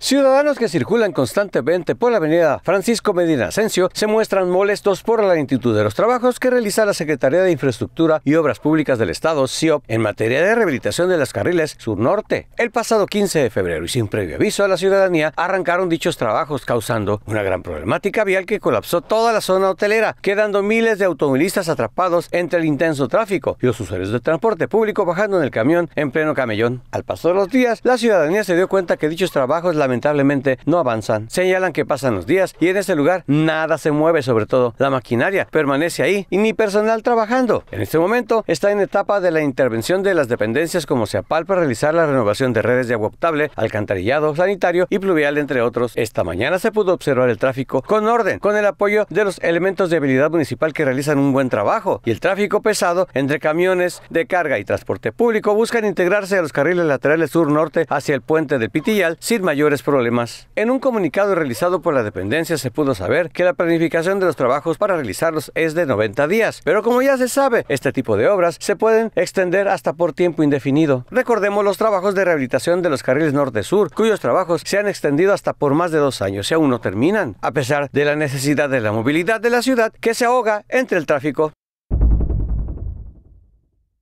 Ciudadanos que circulan constantemente por la avenida Francisco Medina Asensio se muestran molestos por la lentitud de los trabajos que realiza la Secretaría de Infraestructura y Obras Públicas del Estado, SIOP, en materia de rehabilitación de las carriles sur-norte. El pasado 15 de febrero y sin previo aviso a la ciudadanía, arrancaron dichos trabajos causando una gran problemática vial que colapsó toda la zona hotelera, quedando miles de automovilistas atrapados entre el intenso tráfico y los usuarios de transporte público bajando en el camión en pleno camellón. Al paso de los días, la ciudadanía se dio cuenta que dichos trabajos la lamentablemente no avanzan. Señalan que pasan los días y en ese lugar nada se mueve, sobre todo la maquinaria permanece ahí y ni personal trabajando. En este momento está en etapa de la intervención de las dependencias como SEAPAL para realizar la renovación de redes de agua potable, alcantarillado, sanitario y pluvial, entre otros. Esta mañana se pudo observar el tráfico con orden, con el apoyo de los elementos de habilidad municipal que realizan un buen trabajo y el tráfico pesado entre camiones de carga y transporte público buscan integrarse a los carriles laterales sur-norte hacia el puente de Pitillal sin mayores problemas. En un comunicado realizado por la dependencia se pudo saber que la planificación de los trabajos para realizarlos es de 90 días, pero como ya se sabe, este tipo de obras se pueden extender hasta por tiempo indefinido. Recordemos los trabajos de rehabilitación de los carriles norte-sur, cuyos trabajos se han extendido hasta por más de dos años y aún no terminan, a pesar de la necesidad de la movilidad de la ciudad que se ahoga entre el tráfico.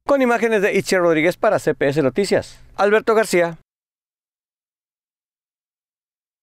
Con imágenes de Itchy Rodríguez para CPS Noticias, Alberto García.